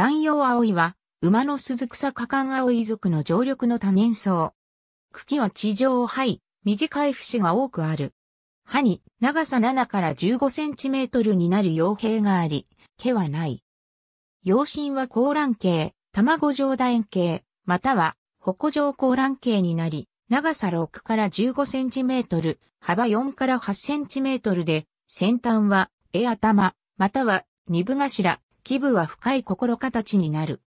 乱用葵は、馬の鈴草花冠葵族の常緑の多年草。茎は地上をい、短い節が多くある。葉に長さ7から15センチメートルになる傭兵があり、毛はない。養身は高卵系、卵状楕円形、または、矛状高卵系になり、長さ6から15センチメートル、幅4から8センチメートルで、先端は、絵頭、または、二部頭、基部は深い心形になる。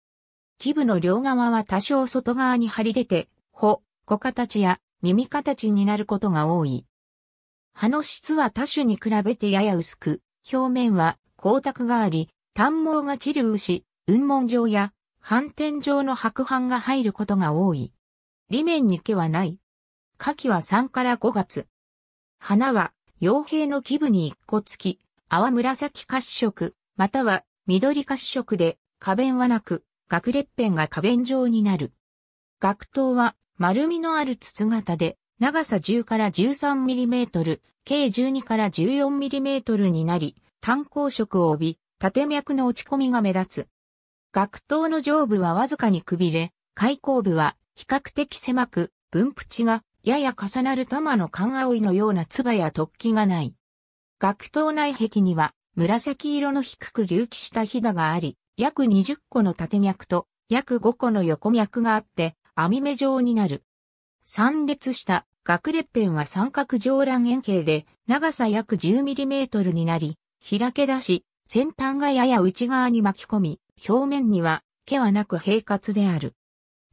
基部の両側は多少外側に張り出て、穂、子形や耳形になることが多い。葉の質は多種に比べてやや薄く、表面は光沢があり、短毛が散るし、雲門状や反転状の白斑が入ることが多い。裏面に毛はない。花期は3から5月。花は、傭兵の基部に1個付き、淡紫褐色、または緑褐色で、花弁はなく、学裂片が花弁状になる。学頭は丸みのある筒型で、長さ10から 13mm、計12から 14mm になり、単光色を帯び、縦脈の落ち込みが目立つ。学頭の上部はわずかにくびれ、開口部は比較的狭く、分地がやや重なる玉の寒葵のような唾や突起がない。学頭内壁には紫色の低く隆起したひだがあり、約20個の縦脈と約5個の横脈があって、網目状になる。三列した学列片は三角上乱円形で、長さ約1 0トルになり、開け出し、先端がやや内側に巻き込み、表面には毛はなく平滑である。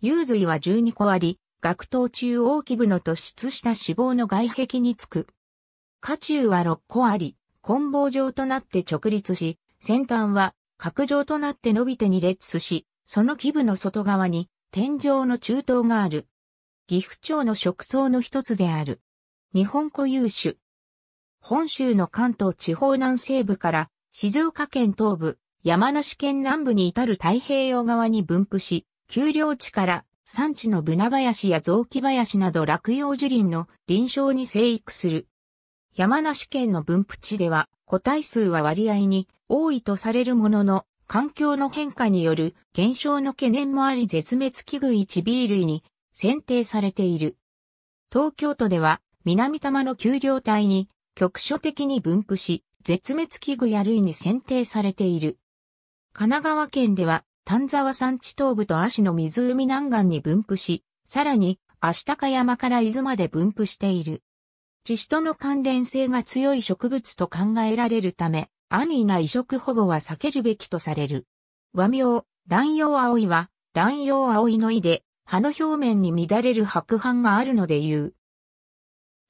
幽髄は12個あり、学頭中央基部の突出した脂肪の外壁につく。下中は6個あり、棍棒状となって直立し、先端は角状となって伸びてに列し、その基部の外側に天井の中東がある。岐阜町の植草の一つである。日本固有種。本州の関東地方南西部から静岡県東部、山梨県南部に至る太平洋側に分布し、丘陵地から山地のブナ林や雑木林など落葉樹林の臨床に生育する。山梨県の分布地では個体数は割合に多いとされるものの、環境の変化による減少の懸念もあり絶滅危惧一 B 類に選定されている。東京都では南多摩の丘陵帯に局所的に分布し、絶滅危惧や類に選定されている。神奈川県では丹沢山地東部と足の湖南岸に分布し、さらに足高山から伊豆まで分布している。地種との関連性が強い植物と考えられるため、安易な移植保護は避けるべきとされる。和名、乱葉葵は、乱葉葵の意で、葉の表面に乱れる白斑があるので言う。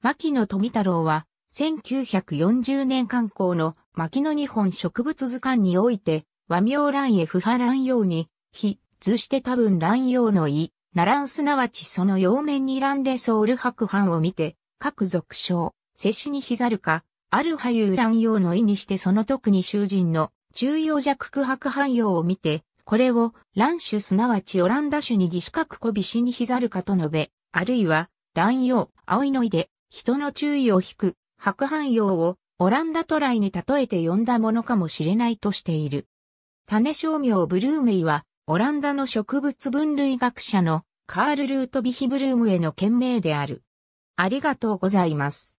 牧野富太郎は、1940年刊行の牧野日本植物図鑑において、和名乱へ不破乱葉に、非、図して多分乱葉の意、ならんすなわちその葉面に乱れソウル白斑を見て、各俗称、世子にひざるか、ある波優乱用の意にしてその特に囚人の中央弱空白汎用を見て、これを乱種すなわちオランダ種に義資格古び死にざるかと述べ、あるいは乱用、葵のいで、人の注意を引く、白汎用をオランダトライに例えて呼んだものかもしれないとしている。種商名ブルーメイは、オランダの植物分類学者のカール・ルート・ビヒブルームへの件名である。ありがとうございます。